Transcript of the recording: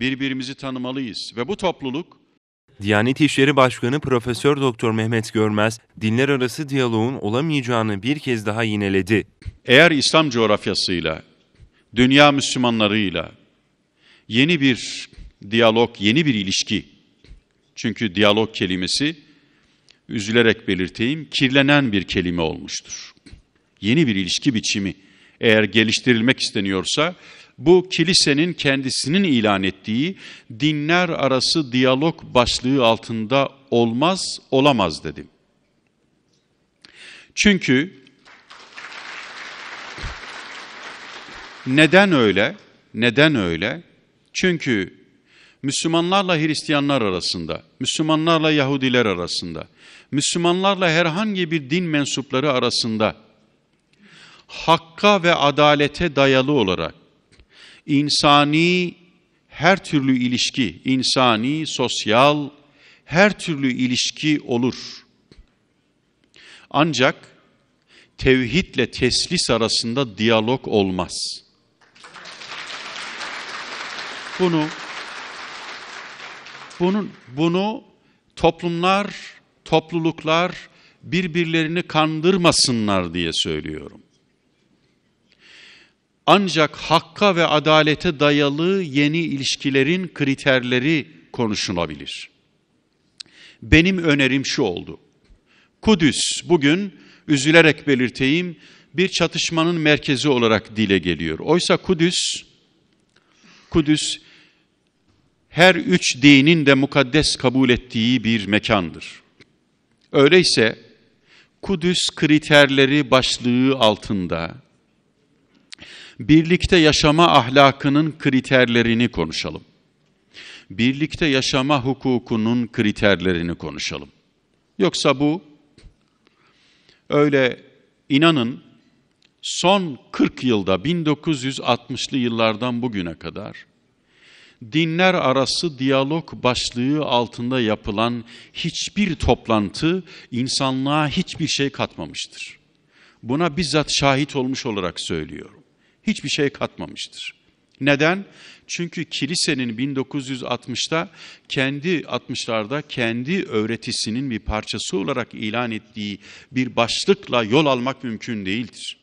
birbirimizi tanımalıyız ve bu topluluk Diyanet İşleri Başkanı Profesör Doktor Mehmet Görmez, dinler arası diyaloğun olamayacağını bir kez daha yineledi. Eğer İslam coğrafyasıyla, dünya Müslümanlarıyla yeni bir diyalog, yeni bir ilişki. Çünkü diyalog kelimesi üzülerek belirteyim, kirlenen bir kelime olmuştur. Yeni bir ilişki biçimi eğer geliştirilmek isteniyorsa bu kilisenin kendisinin ilan ettiği dinler arası diyalog başlığı altında olmaz, olamaz dedim. Çünkü neden öyle? Neden öyle? Çünkü Müslümanlarla Hristiyanlar arasında, Müslümanlarla Yahudiler arasında, Müslümanlarla herhangi bir din mensupları arasında hakka ve adalete dayalı olarak insani her türlü ilişki, insani, sosyal her türlü ilişki olur. Ancak tevhidle teslis arasında diyalog olmaz. Bunu bunun bunu toplumlar, topluluklar birbirlerini kandırmasınlar diye söylüyorum ancak hakka ve adalete dayalı yeni ilişkilerin kriterleri konuşulabilir. Benim önerim şu oldu. Kudüs bugün üzülerek belirteyim bir çatışmanın merkezi olarak dile geliyor. Oysa Kudüs Kudüs her üç dinin de mukaddes kabul ettiği bir mekandır. Öyleyse Kudüs kriterleri başlığı altında Birlikte yaşama ahlakının kriterlerini konuşalım. Birlikte yaşama hukukunun kriterlerini konuşalım. Yoksa bu öyle inanın son 40 yılda 1960'lı yıllardan bugüne kadar dinler arası diyalog başlığı altında yapılan hiçbir toplantı insanlığa hiçbir şey katmamıştır. Buna bizzat şahit olmuş olarak söylüyorum hiçbir şey katmamıştır. Neden? Çünkü kilisenin 1960'ta kendi 60'larda kendi öğretisinin bir parçası olarak ilan ettiği bir başlıkla yol almak mümkün değildir.